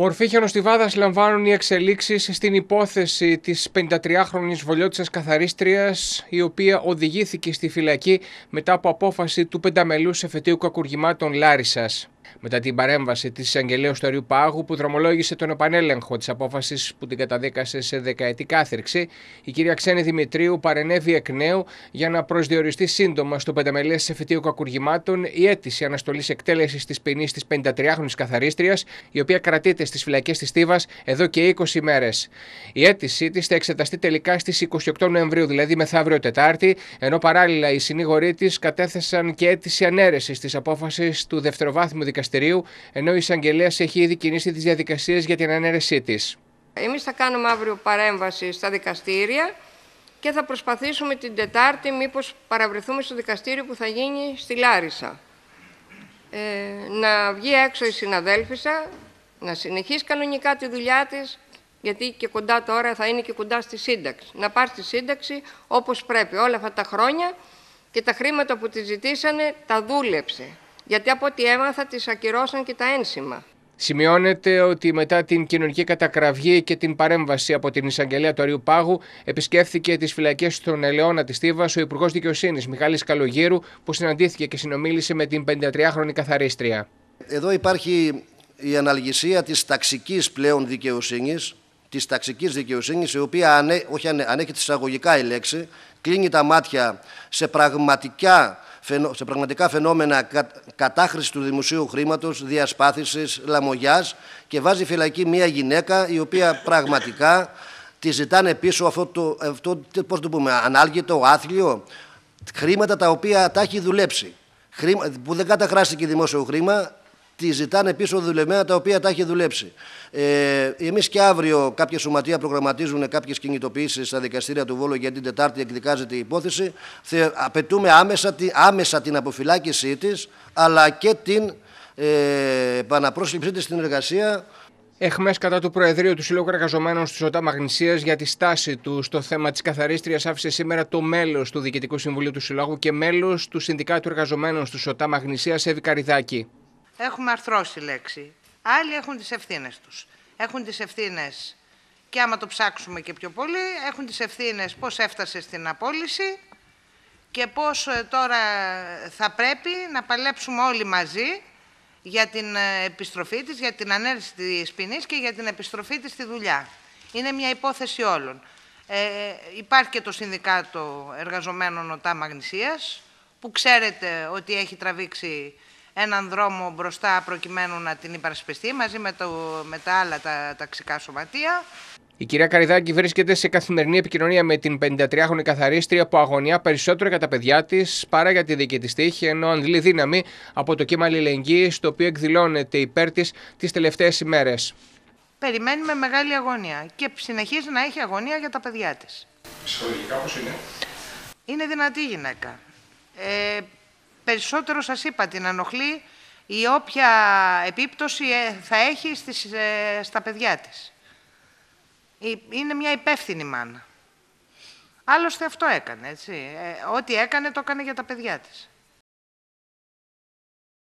Μορφή χιονοστιβάδας λαμβάνουν οι εξελίξεις στην υπόθεση της 53χρονη βολιώτησα καθαρίστριας, η οποία οδηγήθηκε στη φυλακή μετά από απόφαση του πενταμελούς εφετείου κακουργημάτων Λάρισας μετά την παρέμβαση της εισαγγελέα του Αριού Πάγου που δρομολόγησε τον επανέλεγχο της απόφασης που την καταδίκασε σε δεκαετή κάθριξη, η κυρία Ξένη Δημητρίου παρενέβη εκ νέου για να προσδιοριστεί σύντομα στο πενταμελές εφητείου κακουργημάτων η αίτηση αναστολής εκτέλεσης της ποινής της 53χρονη καθαρίστριας, η οποία κρατείται στις φυλακές της Στίβας εδώ και 20 μέρες. Η αίτησή της θα εξεταστεί τελικά στις 28 Νοεμβρίου, δηλαδή μεθαύριο Τετάρτη, ενώ παράλληλα οι συνήγοροί της κατέθεσαν και αίτηση ανέρεσης της απόφασης του δευτεροβάθμιου δικαστηρίου, ενώ η εισαγγελέα έχει ήδη κινήσει τις διαδικασίες για την ανέρεσή της. Εμείς θα κάνουμε αύριο παρέμβαση στα δικαστήρια και θα προσπαθήσουμε την Τετάρτη μήπως παραβρεθούμε στο δικαστήριο που θα γίνει στη Λάρισα. Ε, να βγει έξω η συναδέλφισσα, να συνεχίσει κανονικά τη δουλειά της, γιατί και κοντά τώρα θα είναι και κοντά στη σύνταξη. Να πάρει τη σύνταξη όπως πρέπει όλα αυτά τα χρόνια και τα χρήματα που τη ζητήσανε τα δούλεψε γιατί από ό,τι έμαθα τις ακυρώσαν και τα ένσημα. Σημειώνεται ότι μετά την κοινωνική κατακραυγή και την παρέμβαση από την εισαγγελία του Αριού Πάγου, επισκέφθηκε τις φυλακές των Ελαιώνα της Στίβας, ο Υπουργός Δικαιοσύνης Μιχάλης Καλογύρου, που συναντήθηκε και συνομίλησε με την 53χρονη καθαρίστρια. Εδώ υπάρχει η αναλγησία της ταξικής πλέον δικαιοσύνης, της ταξικής δικαιοσύνης, η οποία, ανέ, όχι ανέ, ανέχει εισαγωγικά η λέξη, κλείνει τα μάτια σε πραγματικά σε πραγματικά φαινόμενα κατάχρησης του δημοσίου χρήματος, διασπάθησης, λαμογιάς και βάζει φυλακή μια γυναίκα η οποία πραγματικά τη ζητάνε πίσω αυτό το, αυτό, πώς το πούμε, ανάλγητο, άθλιο, χρήματα τα οποία τα έχει δουλέψει. που δεν καταχράστηκε δημόσιο χρήμα, τη ζητάνε πίσω δουλεμένα τα οποία τα έχει δουλέψει. Ε, Εμείς και αύριο κάποια σωματεία προγραμματίζουν κάποιες κινητοποιήσεις στα δικαστήρια του Βόλου για την Τετάρτη εκδικάζεται η υπόθεση. Θε, απαιτούμε άμεσα, άμεσα την αποφυλάκησή της αλλά και την ε, επαναπρόσληψή της στην εργασία. Εχμές κατά του Προεδρείου του Συλλόγου Εργαζομένων στη Σωτά Μαγνησίας για τη στάση του στο θέμα της καθαρίστριας άφησε σήμερα το μέλος του Διοικητικού Συμβουλίου του Συλλόγου και μέλος του Συνδικάτου Εργαζομένων στη Σωτά Μαγνησίας, Εύη Καριδάκη έχουμε αρθρώσει λέξη. Άλλοι έχουν τις ευθύνες τους. Έχουν τις ευθύνες και άμα το ψάξουμε και πιο πολύ, έχουν τις ευθύνες πώς έφτασε στην απόλυση και πώς ε, τώρα θα πρέπει να παλέψουμε όλοι μαζί για την ε, επιστροφή της, για την ανέρεση της ποινής και για την επιστροφή της στη δουλειά. Είναι μια υπόθεση όλων. Ε, ε υπάρχει και το Συνδικάτο Εργαζομένων ΟΤΑ Μαγνησίας, που ξέρετε ότι έχει τραβήξει έναν δρόμο μπροστά προκειμένου να την υπερασπιστεί μαζί με, το, με τα άλλα τα ταξικά σωματεία. Η κυρία Καριδάκη βρίσκεται σε καθημερινή επικοινωνία με την 53χρονη καθαρίστρια που αγωνιά περισσότερο για τα παιδιά της παρά για τη δική της τύχη, ενώ αντλεί δύναμη από το κύμα αλληλεγγύη το οποίο εκδηλώνεται υπέρ της τις τελευταίες ημέρες. Περιμένει με μεγάλη αγωνία και συνεχίζει να έχει αγωνία για τα παιδιά της. Ψυχολογικά πώς είναι. Είναι δυνατή γυναίκα. Ε, περισσότερο σας είπα, την ανοχλεί η όποια επίπτωση ε, θα έχει στις, ε, στα παιδιά της. Είναι μια υπεύθυνη μάνα. Άλλωστε αυτό έκανε, έτσι. Ε, ό,τι έκανε το έκανε για τα παιδιά της.